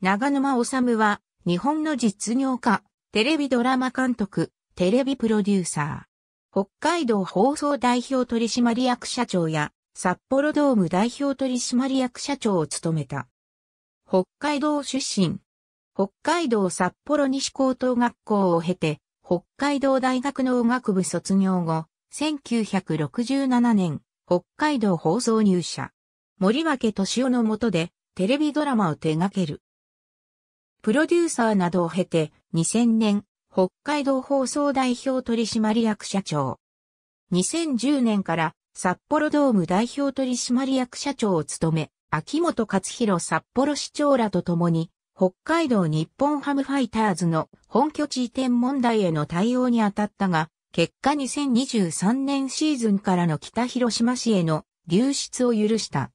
長沼治は、日本の実業家、テレビドラマ監督、テレビプロデューサー。北海道放送代表取締役社長や、札幌ドーム代表取締役社長を務めた。北海道出身。北海道札幌西高等学校を経て、北海道大学農学部卒業後、1967年、北海道放送入社。森脇敏夫の下で、テレビドラマを手掛ける。プロデューサーなどを経て、2000年、北海道放送代表取締役社長。2010年から札幌ドーム代表取締役社長を務め、秋元克弘札幌市長らと共に、北海道日本ハムファイターズの本拠地移転問題への対応に当たったが、結果2023年シーズンからの北広島市への流出を許した。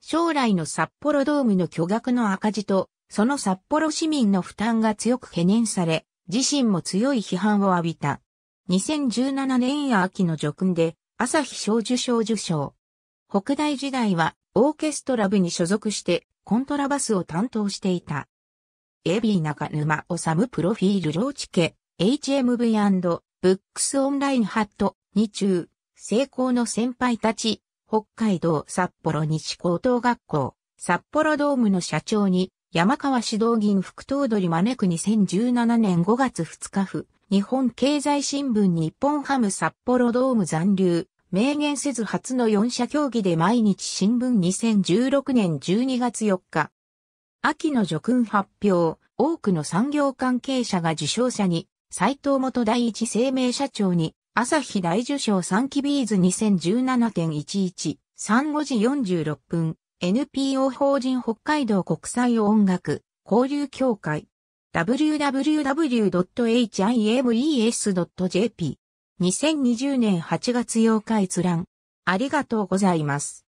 将来の札幌ドームの巨額の赤字とその札幌市民の負担が強く懸念され、自身も強い批判を浴びた。2017年秋の叙勲で、朝日小受賞受賞。北大時代は、オーケストラ部に所属して、コントラバスを担当していた。エビー中沼治プロフィールローチ家、HMV& ブックスオンラインハット、日中、成功の先輩たち、北海道札幌西高等学校、札幌ドームの社長に、山川指導銀副頭取招く2017年5月2日府、日本経済新聞日本ハム札幌ドーム残留、明言せず初の4社協議で毎日新聞2016年12月4日。秋の叙勲発表、多くの産業関係者が受賞者に、斎藤元第一生命社長に、朝日大受賞3期ビーズ2017.11、3 5時46分、NPO 法人北海道国際音楽交流協会 www.himes.jp2020 年8月8日閲覧ありがとうございます。